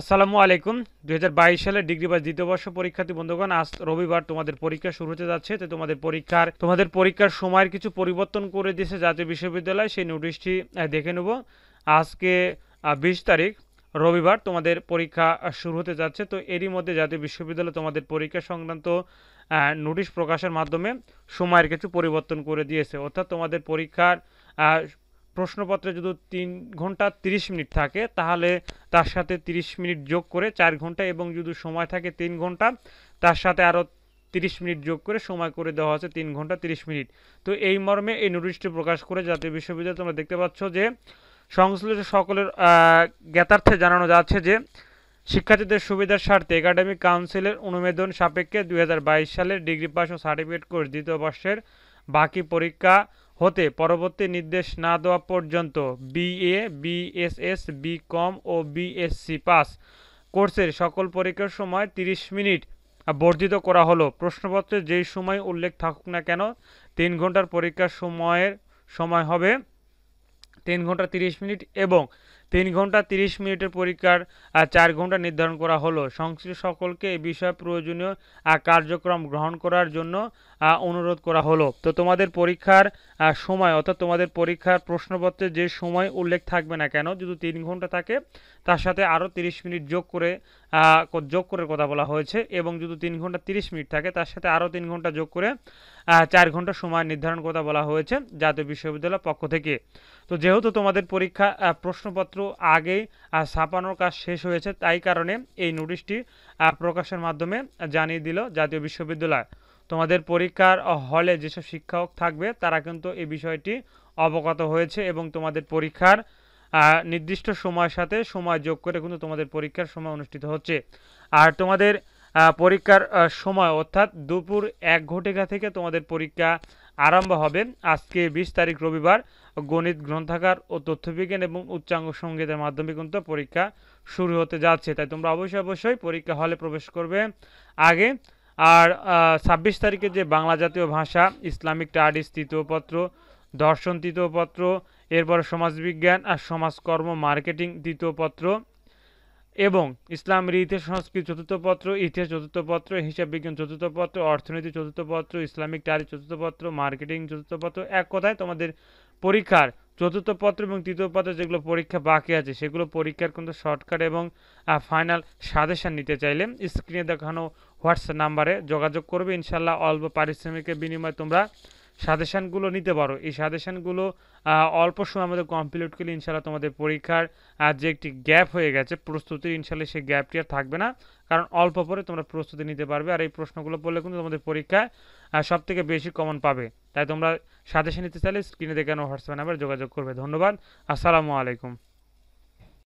আসসালামু আলাইকুম দু হাজার সালে ডিগ্রি বা দ্বিতীয় বর্ষ পরীক্ষার্থী বন্ধুগণ আজ রবিবার তোমাদের পরীক্ষা শুরু হতে যাচ্ছে তো তোমাদের পরীক্ষার তোমাদের পরীক্ষার সময়ের কিছু পরিবর্তন করে দিয়েছে জাতীয় বিশ্ববিদ্যালয় সেই নোটিশটি দেখে নেব আজকে বিশ তারিখ রবিবার তোমাদের পরীক্ষা শুরু হতে যাচ্ছে তো এরই মধ্যে জাতীয় বিশ্ববিদ্যালয় তোমাদের পরীক্ষা সংক্রান্ত নোটিশ প্রকাশের মাধ্যমে সময়ের কিছু পরিবর্তন করে দিয়েছে অর্থাৎ তোমাদের পরীক্ষার প্রশ্নপত্রে যদি তিন ঘন্টা তিরিশ মিনিট থাকে তাহলে তার সাথে তিরিশ মিনিট যোগ করে চার ঘন্টা এবং যদি সময় থাকে তিন ঘন্টা তার সাথে আরও তিরিশ মিনিট যোগ করে সময় করে দেওয়া হচ্ছে তিন ঘন্টা তিরিশ মিনিট তো এই মর্মে এই নোটিশটি প্রকাশ করে জাতীয় বিশ্ববিদ্যালয় তোমরা দেখতে পাচ্ছ যে সংশ্লিষ্ট সকলের জ্ঞাতার্থে জানানো যাচ্ছে যে শিক্ষার্থীদের সুবিধার স্বার্থে একাডেমিক কাউন্সিলের অনুমোদন সাপেক্ষে দুই সালের ডিগ্রি পাস ও সার্টিফিকেট কোর্স দ্বিতীয় বর্ষের বাকি পরীক্ষা হতে পরবর্তী নির্দেশ না দেওয়া পর্যন্ত বিএ বিএসএস বিকম ও বিএসসি পাস কোর্সের সকল পরীক্ষার সময় 30 মিনিট বর্ধিত করা হলো প্রশ্নপত্রে যেই সময় উল্লেখ থাকুক না কেন তিন ঘন্টার পরীক্ষার সময়ের সময় হবে তিন ঘন্টা 30 মিনিট এবং তিন ঘন্টা তিরিশ মিনিটের পরীক্ষার চার ঘন্টা নির্ধারণ করা হলো সংশ্লিষ্ট সকলকে এ বিষয়ে প্রয়োজনীয় কার্যক্রম গ্রহণ করার জন্য অনুরোধ করা হলো তো তোমাদের পরীক্ষার সময় অর্থাৎ তোমাদের পরীক্ষার প্রশ্নপত্রে যে সময় উল্লেখ থাকবে না কেন যদি তিন ঘন্টা থাকে তার সাথে আরও তিরিশ মিনিট যোগ করে যোগ করে কথা বলা হয়েছে এবং যদি তিন ঘন্টা তিরিশ মিনিট থাকে তার সাথে আরও তিন ঘন্টা যোগ করে চার ঘন্টা সময় নির্ধারণ কথা বলা হয়েছে জাতীয় বিশ্ববিদ্যালয়ের পক্ষ থেকে তো যেহেতু তোমাদের পরীক্ষা প্রশ্নপত্র মাত্র আগে ছাপানোর কাজ শেষ হয়েছে তাই কারণে এই নোটিশটি প্রকাশের মাধ্যমে জানিয়ে দিল জাতীয় বিশ্ববিদ্যালয় তোমাদের পরীক্ষার হলে যেসব শিক্ষক থাকবে তারা কিন্তু এই বিষয়টি অবগত হয়েছে এবং তোমাদের পরীক্ষার নির্দিষ্ট সময়ের সাথে সময় যোগ করে কিন্তু তোমাদের পরীক্ষার সময় অনুষ্ঠিত হচ্ছে আর তোমাদের পরীক্ষার সময় অর্থাৎ দুপুর এক ঘটিকা থেকে তোমাদের পরীক্ষা আরম্ভ হবে আজকে বিশ তারিখ রবিবার গণিত গ্রন্থাগার ও তথ্যবিজ্ঞান এবং উচ্চাঙ্গ সঙ্গীতের মাধ্যমে কিন্তু পরীক্ষা শুরু হতে যাচ্ছে তাই তোমরা অবশ্যই অবশ্যই পরীক্ষা হলে প্রবেশ করবে আগে আর ছাব্বিশ তারিখে যে বাংলা জাতীয় ভাষা ইসলামিক স্টাডিজ তৃতীয় পত্র দর্শন তৃতীয় পত্র এরপর সমাজবিজ্ঞান আর সমাজকর্ম মার্কেটিং তৃতীয় পত্র এবং ইসলাম ইতিহাস সংস্কৃত চতুর্থ পত্র ইতিহাস চতুর্থ পত্র হিসাব বিজ্ঞান চতুর্থ পত্র অর্থনীতি চতুর্থ পত্র ইসলামিক তারিখ চতুর্থ পত্র মার্কেটিং চতুর্থ পত্র এক কথায় তোমাদের পরীক্ষার চতুর্থ পত্র এবং তৃতীয় পত্র যেগুলো পরীক্ষা বাকি আছে সেগুলো পরীক্ষার কিন্তু শর্টকাট এবং ফাইনাল সাজেশন নিতে চাইলে স্ক্রিনে দেখানো হোয়াটসঅ্যাপ নাম্বারে যোগাযোগ করবে ইনশাল্লাহ অল্প পারিশ্রমিকের বিনিময়ে তোমরা সাজেশানগুলো নিতে পারো এই সাজেশানগুলো অল্প সময় আমাদের কমপ্লিট করলে ইনশাল্লাহ তোমাদের পরীক্ষার যে একটি গ্যাপ হয়ে গেছে প্রস্তুতির ইনশাল্লাহ সেই গ্যাপটি আর থাকবে না কারণ অল্প পরে তোমরা প্রস্তুতি নিতে পারবে আর এই প্রশ্নগুলো পড়লে কিন্তু তোমাদের পরীক্ষায় সব থেকে বেশি কমন পাবে তাই তোমরা সাজেশান নিতে চাইলে স্ক্রিনে দেখানো হোয়াটসঅ্যাপ নাম্বার যোগাযোগ করবে ধন্যবাদ আসসালামু আলাইকুম